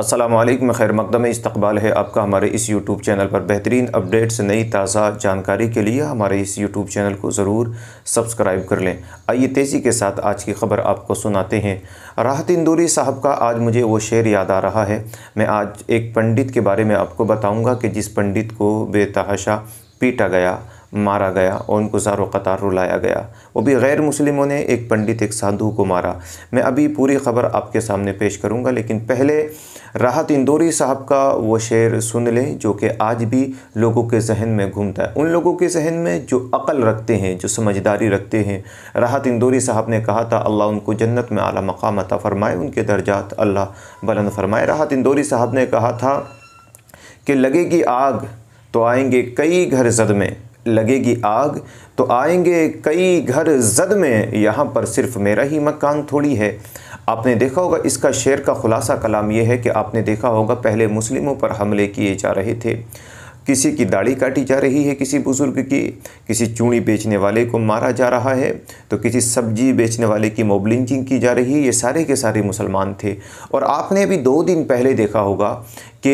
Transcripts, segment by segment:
असलम खैर मकदम इस्तबाल है आपका हमारे इस यूट्यूब चैनल पर बेहतरीन अपडेट्स नई ताज़ा जानकारी के लिए हमारे इस यूट्यूब चैनल को ज़रूर सब्सक्राइब कर लें आइए तेज़ी के साथ आज की ख़बर आपको सुनाते हैं राहत इंदूरी साहब का आज मुझे वो शेर याद आ रहा है मैं आज एक पंडित के बारे में आपको बताऊँगा कि जिस पंडित को बेतहाशा पीटा गया मारा गया और उनको ज़ार कतार रुलाया गया वो भी गैर मुस्लिमों ने एक पंडित एक साधु को मारा मैं अभी पूरी खबर आपके सामने पेश करूँगा लेकिन पहले राहत इंदौरी साहब का वो शेर सुन लें जो कि आज भी लोगों के जहन में घूमता है उन लोगों के जहन में जो अकल रखते हैं जो समझदारी रखते हैं राहत इंदौरी साहब ने कहा था अल्लाह उनको जन्नत में आला मकाम अता फ़रमाए उनके दर्जात अल्लाह बलंद फरमाए राहत इंदौरी साहब ने कहा था कि लगेगी आग तो आएंगे कई घर जद में लगेगी आग तो आएंगे कई घर जद में यहाँ पर सिर्फ मेरा ही मकान थोड़ी है आपने देखा होगा इसका शेर का खुलासा कलाम यह है कि आपने देखा होगा पहले मुस्लिमों पर हमले किए जा रहे थे किसी की दाढ़ी काटी जा रही है किसी बुज़ुर्ग की किसी चूड़ी बेचने वाले को मारा जा रहा है तो किसी सब्जी बेचने वाले की मोबलिंचिंग की जा रही है ये सारे के सारे मुसलमान थे और आपने अभी दो दिन पहले देखा होगा कि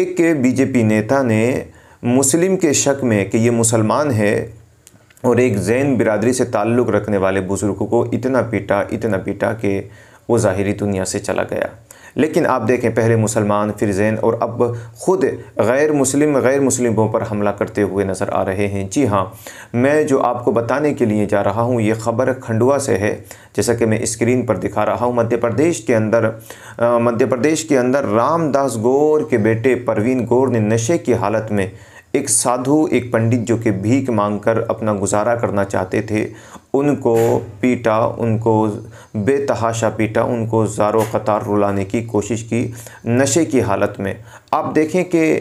एक बीजेपी नेता ने मुस्लिम के शक में कि ये मुसलमान है और एक जैन बिरादरी से ताल्लुक़ रखने वाले बुज़ुर्गों को इतना पीटा इतना पीटा कि वो ज़ाहरी दुनिया से चला गया लेकिन आप देखें पहले मुसलमान फिर जैन और अब ख़ुद गैर मुस्लिम गैर मुस्लिमों पर हमला करते हुए नज़र आ रहे हैं जी हाँ मैं जो आपको बताने के लिए जा रहा हूँ ये ख़बर खंडवा से है जैसा कि मैं स्क्रीन पर दिखा रहा हूँ मध्य प्रदेश के अंदर मध्य प्रदेश के अंदर रामदास गौर के बेटे परवीन गौर ने नशे की हालत में एक साधु एक पंडित जो कि भीख मांगकर अपना गुजारा करना चाहते थे उनको पीटा उनको बेतहाशा पीटा उनको ज़ारो क़तार रुलाने की कोशिश की नशे की हालत में आप देखें कि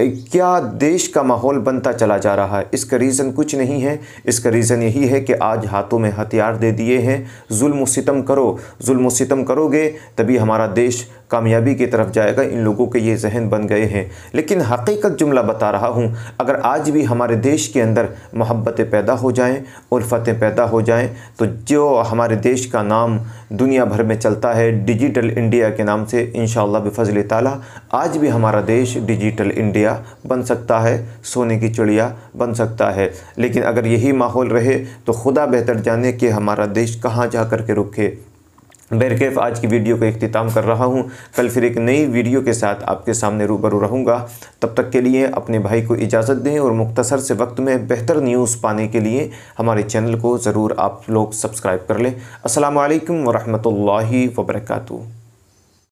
क्या देश का माहौल बनता चला जा रहा है इसका रीज़न कुछ नहीं है इसका रीज़न यही है कि आज हाथों में हथियार दे दिए हैं जुल्म सितम करो जुल्म सितम करोगे तभी हमारा देश कामयाबी की तरफ जाएगा इन लोगों के ये जहन बन गए हैं लेकिन हकीकत जुमला बता रहा हूँ अगर आज भी हमारे देश के अंदर मोहब्बतें पैदा हो जाएँ उल्फतें पैदा हो जाएँ तो जो हमारे देश का नाम दुनिया भर में चलता है डिजिटल इंडिया के नाम से इन बेफजल ताली आज भी हमारा देश डिजिटल इंडिया बन सकता है सोने की चिड़िया बन सकता है लेकिन अगर यही माहौल रहे तो खुदा बेहतर जाने कि हमारा देश कहाँ जा कर के रुके बैरकेफ आज की वीडियो को अख्ताम कर रहा हूँ कल फिर एक नई वीडियो के साथ आपके सामने रूबरू रहूँगा तब तक के लिए अपने भाई को इजाज़त दें और मुख्तसर से वक्त में बेहतर न्यूज़ पाने के लिए हमारे चैनल को ज़रूर आप लोग सब्सक्राइब कर लें असल वरहमल वबरकू